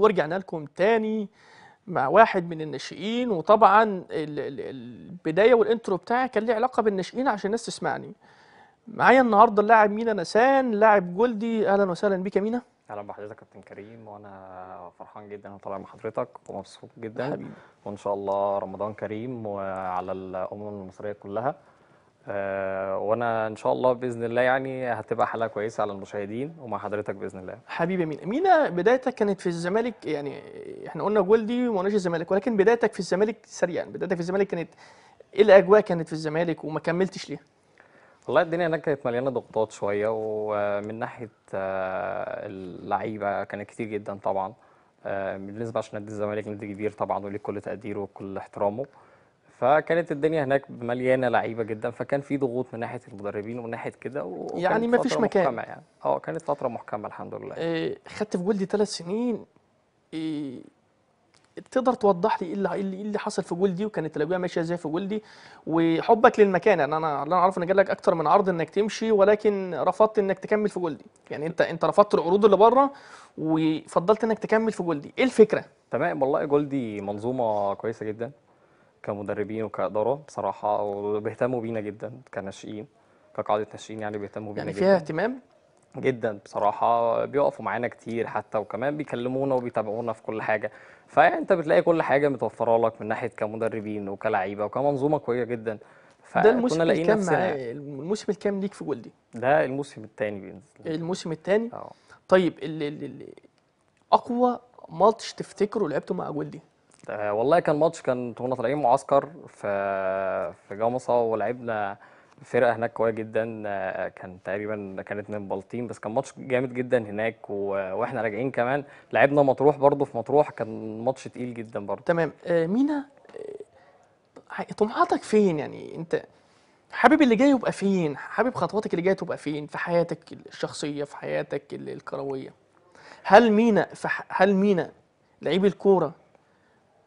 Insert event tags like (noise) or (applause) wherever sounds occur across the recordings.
ورجعنا لكم تاني مع واحد من الناشئين وطبعا البدايه والانترو بتاعي كان ليه علاقه بالناشئين عشان الناس تسمعني معايا النهارده اللاعب مينا نسان لاعب جلدي اهلا وسهلا بيك يا مينا اهلا بحضرتك يا كابتن كريم وانا فرحان جدا ان طالع مع حضرتك ومبسوط جدا حبيب. وان شاء الله رمضان كريم وعلى الامم المصريه كلها آه، وانا ان شاء الله باذن الله يعني هتبقى حلقه كويسه على المشاهدين ومع حضرتك باذن الله حبيبي مينا مينا بدايتك كانت في الزمالك يعني احنا قلنا جولدي ومناش الزمالك ولكن بدايتك في الزمالك سريعا بدايتك في الزمالك كانت ايه الاجواء كانت في الزمالك وما كملتش ليه والله الدنيا هناك كانت مليانه ضغوطات شويه ومن ناحيه آه، اللعيبه كانت كتير جدا طبعا آه، بالنسبه عشان نادي الزمالك نادي كبير طبعا وليه كل تقديره وكل احترامه فكانت الدنيا هناك مليانه لعيبه جدا فكان في ضغوط من ناحيه المدربين ومن ناحيه كده يعني ما فيش مكان يعني اه كانت فتره محكمه الحمد لله إيه خدت في جولدي ثلاث سنين إيه تقدر توضح لي إيه, ايه اللي ايه اللي حصل في جولدي وكانت الاجواء ماشيه ازاي في جولدي وحبك للمكان يعني انا اللي انا اعرف ان جالك اكتر من عرض انك تمشي ولكن رفضت انك تكمل في جولدي يعني انت انت رفضت العروض اللي بره وفضلت انك تكمل في جولدي ايه الفكره تمام والله جولدي منظومه كويسه جدا كمدربين وكاداره بصراحه وبيهتموا بينا جدا كناشئين كقاعده ناشئين يعني بيهتموا بينا يعني فيها اهتمام جدا بصراحه بيقفوا معانا كتير حتى وكمان بيكلمونا وبيتابعونا في كل حاجه فانت بتلاقي كل حاجه متوفره لك من ناحيه كمدربين وكلعيبه وكمنظومه قويه جدا ده الموسم الكام الموسم الكام ليك في جولدي ده الموسم الثاني بينزل الموسم الثاني اه طيب اللي اللي اقوى ماتش تفتكره لعبته مع جولدي آه والله كان ماتش كان كنا طالعين معسكر في في جمصة ولعبنا فرقة هناك قوية جدا آه، كان تقريبا كانت من بلطيم بس كان ماتش جامد جدا هناك و... واحنا راجعين كمان لعبنا مطروح برضه في مطروح كان ماتش تقيل جدا برضه تمام آه مينا آه، طموحاتك فين يعني انت حابب اللي جاي يبقى فين حابب خطواتك اللي جايه تبقى فين في حياتك الشخصيه في حياتك الكرويه هل مينا هل مينا لعيب الكوره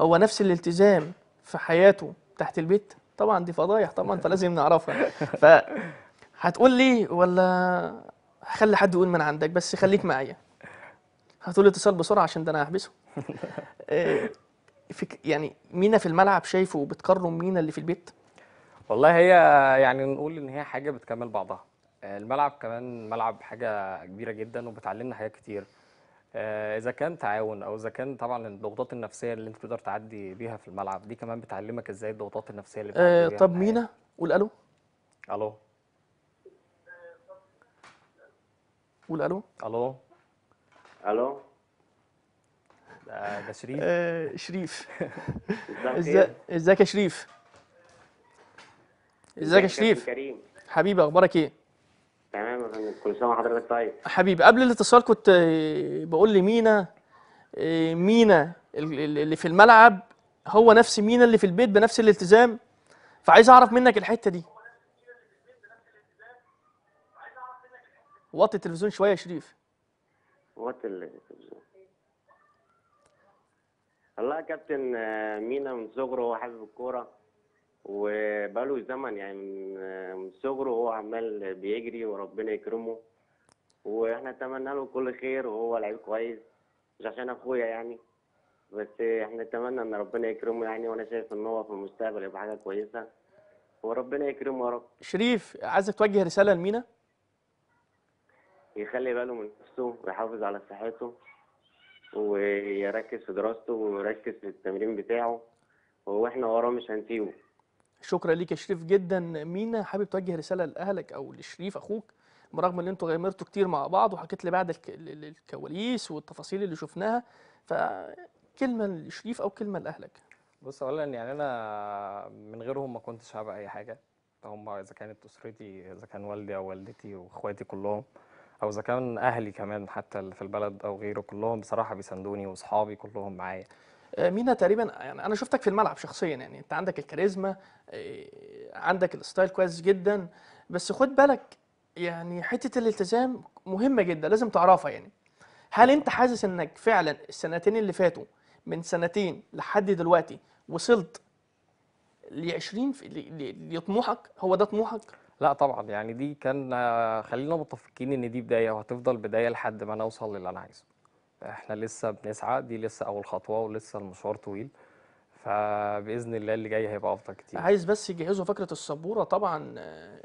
هو نفس الالتزام في حياته تحت البيت طبعا دي فضايح طبعا فلازم نعرفها ف هتقول لي ولا هخلي حد يقول من عندك بس خليك معايا هتقول لي اتصال بسرعه عشان ده انا هحبسه (laughs) آه، يعني مينا في الملعب شايفه بتقارنه مينا اللي في البيت والله هي يعني نقول ان هي حاجه بتكمل بعضها آه، الملعب كمان ملعب حاجه كبيره جدا وبتعلمنا حاجات كتير آه، اذا كان تعاون او اذا كان طبعا الضغوطات النفسيه اللي انت بتقدر تعدي بيها في الملعب دي كمان بتعلمك ازاي الضغوطات النفسيه اللي بتعدي آه طب مينا قول الو الو قول الو الو الو ده, آه، ده شريف آه شريف ازيك يا شريف ازيك يا شريف كريم حبيبي اخبارك ايه تمام كل سنه وحضرتك طيب حبيبي قبل الاتصال كنت آه، بقول لمينا آه، مينا اللي في الملعب هو نفس مينا اللي في البيت بنفس الالتزام فعايز اعرف منك الحته دي وطي التلفزيون شويه يا شريف وطي التلفزيون والله يا كابتن آه، مينا من صغره هو حابب الكوره وبقاله زمن يعني من صغره هو عمال بيجري وربنا يكرمه واحنا نتمنى له كل خير وهو لعيب كويس مش عشان اخويا يعني بس احنا نتمنى ان ربنا يكرمه يعني وانا شايف ان هو في المستقبل يبقى حاجه كويسه وربنا يكرمه يا رب شريف عايزك توجه رساله لمينا يخلي باله من نفسه ويحافظ على صحته ويركز في دراسته ويركز في التمرين بتاعه واحنا وراه مش هنسيبه شكرا ليك يا شريف جدا مينا حابب توجه رساله لاهلك او لشريف اخوك برغم ان انتوا غامرتوا كتير مع بعض وحكيت لي بعد الكواليس والتفاصيل اللي شفناها فكلمه لشريف او كلمه لاهلك بص اولا يعني انا من غيرهم ما كنتش هبقى اي حاجه هم اذا كانت اسرتي اذا كان والدي او والدتي واخواتي كلهم او اذا كان اهلي كمان حتى اللي في البلد او غيره كلهم بصراحه بيساندوني واصحابي كلهم معايا آه، مينا تقريبا يعني انا شفتك في الملعب شخصيا يعني انت عندك الكاريزما آه، عندك الستايل كويس جدا بس خد بالك يعني حته الالتزام مهمه جدا لازم تعرفها يعني هل انت حاسس انك فعلا السنتين اللي فاتوا من سنتين لحد دلوقتي وصلت ل 20 لطموحك هو ده طموحك لا طبعا يعني دي كان آه، خلينا متفقين ان دي بدايه وهتفضل بدايه لحد ما انا اوصل للي انا عايزه احنا لسه بنسعى دي لسه اول خطوه ولسه المشوار طويل فباذن الله اللي جاي هيبقى افضل كتير عايز بس يجهزوا فكره السبوره طبعا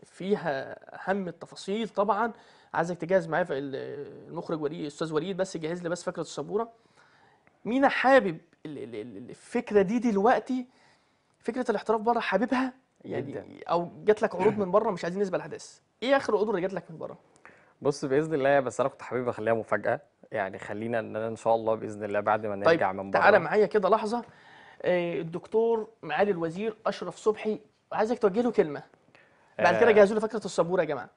فيها اهم التفاصيل طبعا عايزك تجهز معايا المخرج وليد الاستاذ وليد بس يجهز لي بس فكره السبوره مين حابب الفكره دي دلوقتي فكره الاحتراف بره حاببها يعني او جات لك عروض من بره مش عايزين نسبه الاحداث ايه اخر عروض اللي جات لك من بره بص باذن الله بس انا كنت حابب اخليها مفاجاه يعني خلينا ان ان شاء الله باذن الله بعد ما طيب نرجع طيب من بره تعالى معايا كده لحظه آه، الدكتور معالي الوزير اشرف صبحي عايزك توجه له كلمه بعد كده آه. جهزوا لي فكره السبوره يا جماعه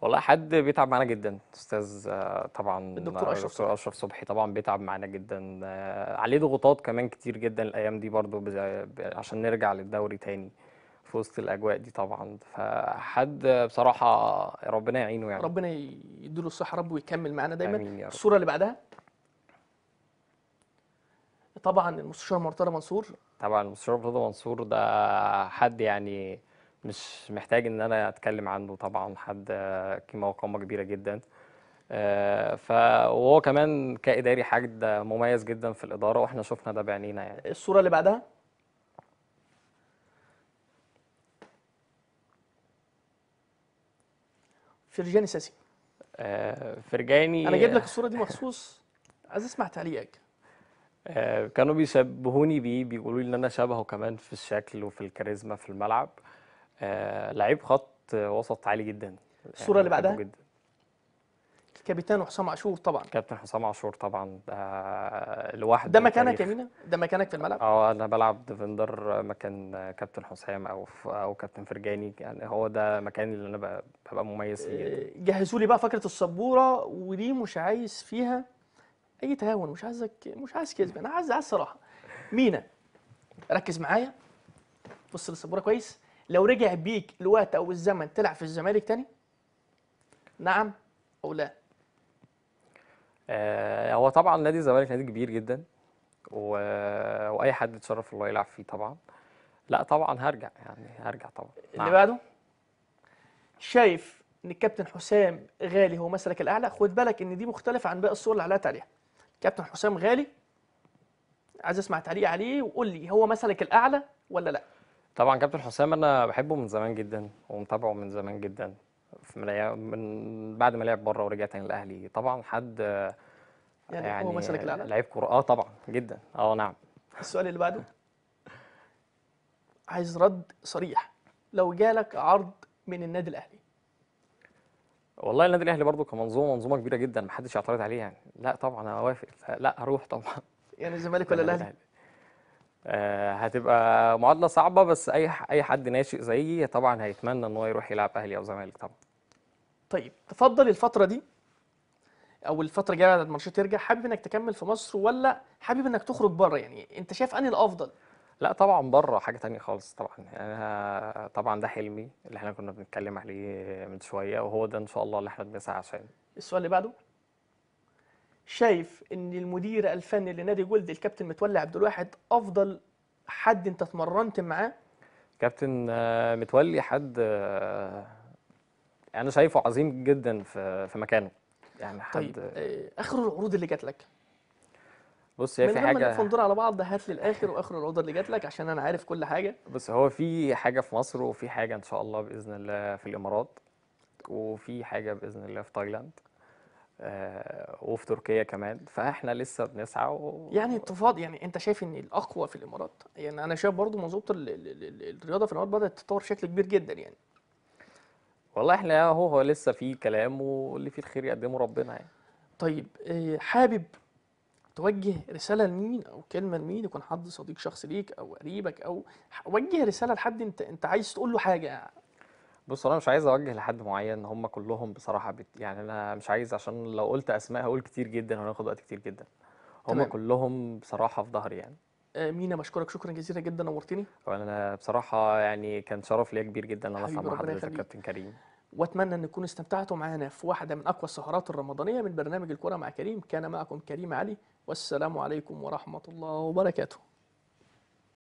والله حد بيتعب معانا جدا استاذ آه، طبعا الدكتور اشرف الدكتور اشرف صبحي طبعا بيتعب معانا جدا عليه ضغوطات كمان كتير جدا الايام دي برضو عشان نرجع للدوري تاني في وسط الاجواء دي طبعا فحد بصراحه ربنا يعينه يعني ربنا يديله الصحه رب ويكمل معانا دايما آمين يا رب. الصوره اللي بعدها طبعا المستشار مرتضى منصور طبعا المستشار مرتضى منصور ده حد يعني مش محتاج ان انا اتكلم عنه طبعا حد قيمه وقامه كبيره جدا آه، فهو كمان كاداري حد مميز جدا في الاداره واحنا شفنا ده بعينينا يعني الصوره اللي بعدها فرجاني ساسي آه فرجاني انا جايب لك آه، الصوره دي مخصوص عايز اسمع تعليقك آه كانوا بيشبهوني بيه بيقولوا لي ان انا شبهه كمان في الشكل وفي الكاريزما في الملعب آه لعيب خط وسط عالي جدا الصوره يعني اللي بعدها جدا كابتن حسام عاشور طبعا كابتن حسام عاشور طبعا ده لوحده ده مكانك يا مينا ده مكانك في الملعب اه انا بلعب ديفندر مكان كابتن حسام او او كابتن فرجاني يعني هو ده مكان اللي انا ببقى مميز فيه آه، جهزوا لي بقى فكره السبوره ودي مش عايز فيها اي تهاون مش عايزك مش عايز كذب انا عايز عايز صراحه مينا ركز معايا بص للسبوره كويس لو رجع بيك الوقت او الزمن تلعب في الزمالك تاني نعم او لا آه، هو طبعا نادي الزمالك نادي كبير جدا و... واي حد يتشرف الله يلعب فيه طبعا لا طبعا هرجع يعني هرجع طبعا اللي بعده شايف ان الكابتن حسام غالي هو مسلك الاعلى خد بالك ان دي مختلفه عن باقي الصور اللي علقت عليها كابتن حسام غالي عايز اسمع تعليق عليه وقول لي هو مسلك الاعلى ولا لا طبعا كابتن حسام انا بحبه من زمان جدا ومتابعه من زمان جدا في من بعد ما لعب بره ورجع تاني الاهلي طبعا حد يعني, يعني هو مثلك الاعلى لعيب كوره اه طبعا جدا اه نعم السؤال اللي بعده عايز رد صريح لو جالك عرض من النادي الاهلي والله النادي الاهلي برضه كمنظومه منظومه كبيره جدا ما حدش يعترض عليها يعني لا طبعا انا اوافق لا اروح طبعا يعني الزمالك ولا الاهلي آه، هتبقى معادله صعبه بس اي اي حد ناشئ زيي طبعا هيتمنى ان هو يروح يلعب اهلي او زمالك طبعا طيب تفضل الفتره دي او الفتره الجايه بعد الماتشات ترجع حابب انك تكمل في مصر ولا حابب انك تخرج بره يعني انت شايف انهي الافضل لا طبعا بره حاجه تانية خالص طبعا يعني انا طبعا ده حلمي اللي احنا كنا بنتكلم عليه من شويه وهو ده ان شاء الله اللي احنا بنسعى عشانه السؤال اللي بعده شايف ان المدير الفني لنادي جولد الكابتن متولي عبد الواحد افضل حد انت اتمرنت معاه كابتن آه، متولي حد آه، انا شايفه عظيم جدا في في مكانه يعني حد طيب آه، اخر العروض اللي جات لك بص هي في حاجه من فندور على بعض هات لي الاخر واخر العروض اللي جات لك عشان انا عارف كل حاجه بص هو في حاجه في مصر وفي حاجه ان شاء الله باذن الله في الامارات وفي حاجه باذن الله في تايلاند آه، وفي تركيا كمان فاحنا لسه بنسعى و... يعني انت فاضي يعني انت شايف ان الاقوى في الامارات يعني انا شايف برضو منظومه الرياضه في الامارات بدات تتطور بشكل كبير جدا يعني والله احنا هو هو لسه في كلام واللي فيه الخير يقدمه ربنا يعني طيب آه، حابب توجه رساله لمين او كلمه لمين يكون حد صديق شخص ليك او قريبك او وجه رساله لحد انت انت عايز تقول له حاجه بص انا مش عايز اوجه لحد معين هم كلهم بصراحه بت... يعني انا مش عايز عشان لو قلت اسماء هقول كتير جدا وهناخد وقت كتير جدا هم تمام. كلهم بصراحه في ظهري يعني مينا بشكرك شكرا جزيلا جدا نورتني وانا بصراحه يعني كان شرف ليا كبير جدا ان انا اسمع حضرتك كابتن كريم واتمنى ان تكونوا استمتعتوا معانا في واحده من اقوى السهرات الرمضانيه من برنامج الكره مع كريم كان معكم كريم علي والسلام عليكم ورحمه الله وبركاته